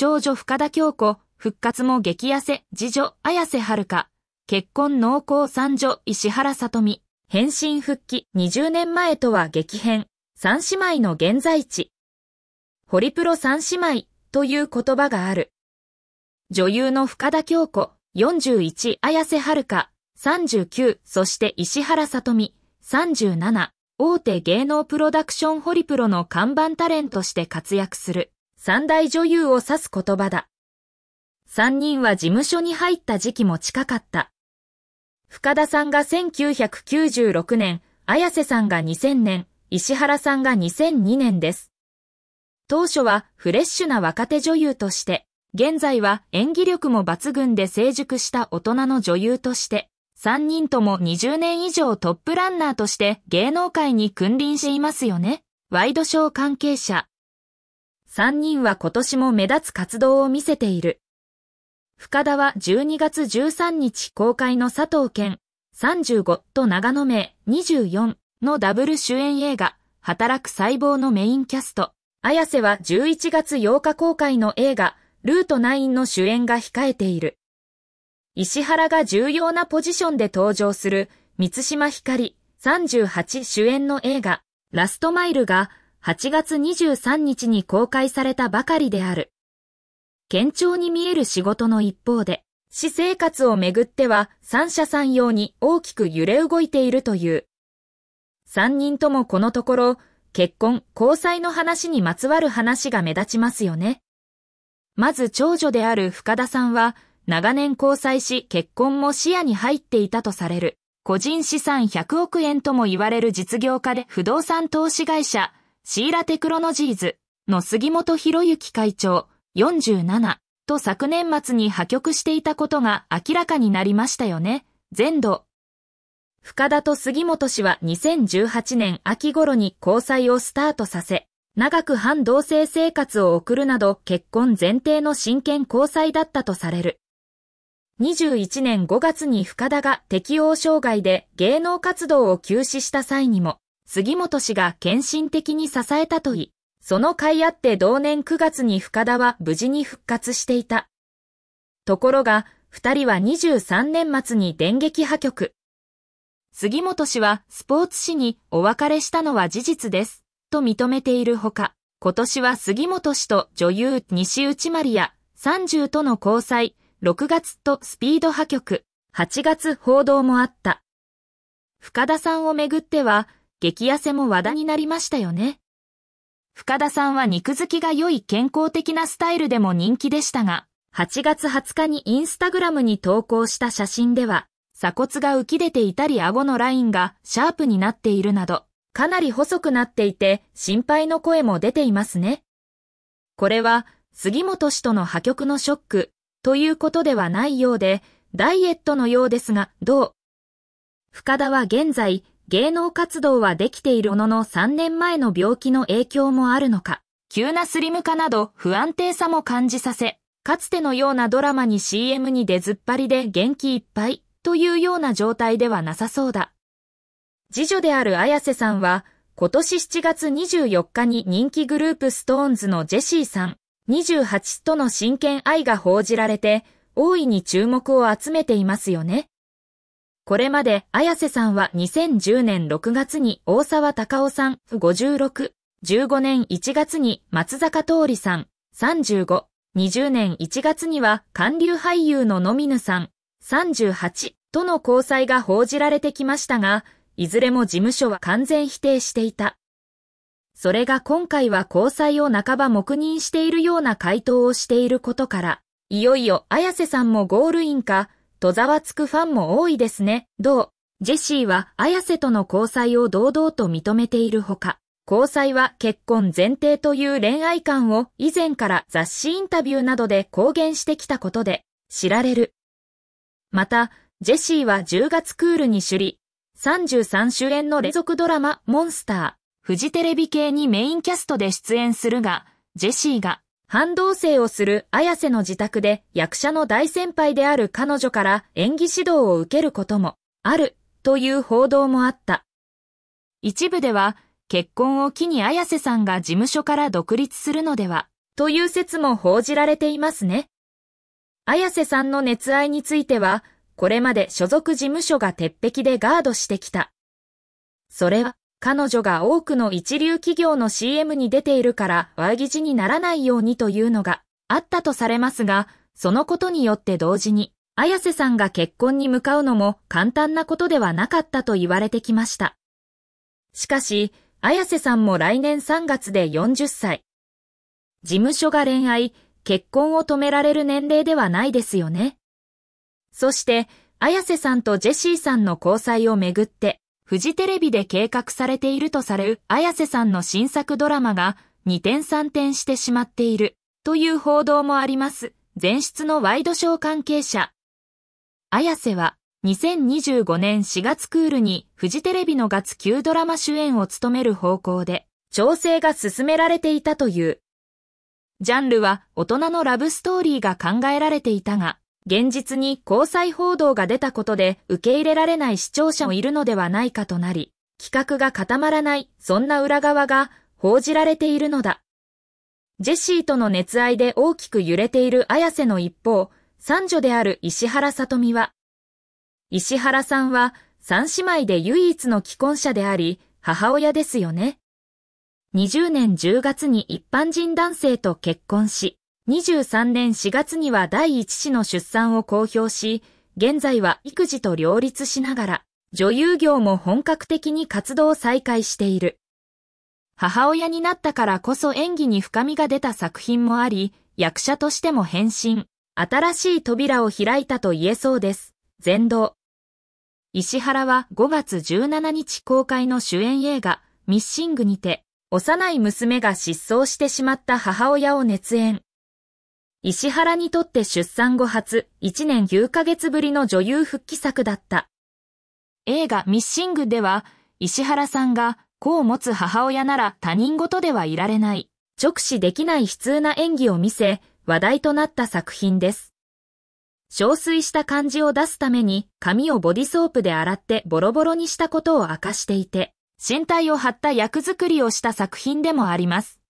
長女深田京子、復活も激痩せ、次女綾瀬はるか、結婚濃厚三女石原さとみ、変身復帰20年前とは激変、三姉妹の現在地。ホリプロ三姉妹という言葉がある。女優の深田京子、41、綾瀬はるか、39、そして石原さとみ、37、大手芸能プロダクションホリプロの看板タレントして活躍する。三大女優を指す言葉だ。三人は事務所に入った時期も近かった。深田さんが1996年、綾瀬さんが2000年、石原さんが2002年です。当初はフレッシュな若手女優として、現在は演技力も抜群で成熟した大人の女優として、三人とも20年以上トップランナーとして芸能界に君臨していますよね。ワイドショー関係者、3人は今年も目立つ活動を見せている。深田は12月13日公開の佐藤健35と長野名24のダブル主演映画、働く細胞のメインキャスト。綾瀬は11月8日公開の映画、ルート9の主演が控えている。石原が重要なポジションで登場する、三島ひかり38主演の映画、ラストマイルが8月23日に公開されたばかりである。堅調に見える仕事の一方で、私生活をめぐっては三者三様に大きく揺れ動いているという。三人ともこのところ、結婚、交際の話にまつわる話が目立ちますよね。まず長女である深田さんは、長年交際し結婚も視野に入っていたとされる、個人資産100億円とも言われる実業家で不動産投資会社、シーラテクロノジーズの杉本博之会長47と昨年末に破局していたことが明らかになりましたよね。全土。深田と杉本氏は2018年秋頃に交際をスタートさせ、長く反同性生活を送るなど結婚前提の真剣交際だったとされる。21年5月に深田が適応障害で芸能活動を休止した際にも、杉本氏が献身的に支えたといい、その甲斐あって同年9月に深田は無事に復活していた。ところが、二人は23年末に電撃破局。杉本氏はスポーツ紙にお別れしたのは事実です、と認めているほか、今年は杉本氏と女優西内まりや30との交際、6月とスピード破局、8月報道もあった。深田さんをめぐっては、激痩せも話題になりましたよね。深田さんは肉付きが良い健康的なスタイルでも人気でしたが、8月20日にインスタグラムに投稿した写真では、鎖骨が浮き出ていたり顎のラインがシャープになっているなど、かなり細くなっていて心配の声も出ていますね。これは杉本氏との破局のショックということではないようで、ダイエットのようですが、どう深田は現在、芸能活動はできているものの3年前の病気の影響もあるのか、急なスリム化など不安定さも感じさせ、かつてのようなドラマに CM に出ずっぱりで元気いっぱいというような状態ではなさそうだ。次女である綾瀬さんは、今年7月24日に人気グループストーンズのジェシーさん、28との真剣愛が報じられて、大いに注目を集めていますよね。これまで、綾瀬さんは2010年6月に大沢隆夫さん56、15年1月に松坂通りさん35、20年1月には韓流俳優ののみぬさん38との交際が報じられてきましたが、いずれも事務所は完全否定していた。それが今回は交際を半ば黙認しているような回答をしていることから、いよいよ綾瀬さんもゴールインか、とざわつくファンも多いですね。同、ジェシーは綾瀬との交際を堂々と認めているほか、交際は結婚前提という恋愛観を以前から雑誌インタビューなどで公言してきたことで知られる。また、ジェシーは10月クールに首里、33主演の連続ドラマモンスター、フジテレビ系にメインキャストで出演するが、ジェシーが半同棲をする綾瀬の自宅で役者の大先輩である彼女から演技指導を受けることもあるという報道もあった。一部では結婚を機に綾瀬さんが事務所から独立するのではという説も報じられていますね。綾瀬さんの熱愛についてはこれまで所属事務所が鉄壁でガードしてきた。それは彼女が多くの一流企業の CM に出ているからワイギジにならないようにというのがあったとされますが、そのことによって同時に、綾瀬さんが結婚に向かうのも簡単なことではなかったと言われてきました。しかし、綾瀬さんも来年3月で40歳。事務所が恋愛、結婚を止められる年齢ではないですよね。そして、綾瀬さんとジェシーさんの交際をめぐって、フジテレビで計画されているとされる綾瀬さんの新作ドラマが2転3転してしまっているという報道もあります。前室のワイドショー関係者。綾瀬は2025年4月クールにフジテレビの月9ドラマ主演を務める方向で調整が進められていたという。ジャンルは大人のラブストーリーが考えられていたが、現実に交際報道が出たことで受け入れられない視聴者もいるのではないかとなり、企画が固まらない、そんな裏側が報じられているのだ。ジェシーとの熱愛で大きく揺れている綾瀬の一方、三女である石原さとみは、石原さんは三姉妹で唯一の既婚者であり、母親ですよね。20年10月に一般人男性と結婚し、23年4月には第一子の出産を公表し、現在は育児と両立しながら、女優業も本格的に活動を再開している。母親になったからこそ演技に深みが出た作品もあり、役者としても変身、新しい扉を開いたと言えそうです。全道。石原は5月17日公開の主演映画、ミッシングにて、幼い娘が失踪してしまった母親を熱演。石原にとって出産後初、1年9ヶ月ぶりの女優復帰作だった。映画ミッシングでは、石原さんが子を持つ母親なら他人事ではいられない、直視できない悲痛な演技を見せ、話題となった作品です。憔悴した感じを出すために髪をボディソープで洗ってボロボロにしたことを明かしていて、身体を張った役作りをした作品でもあります。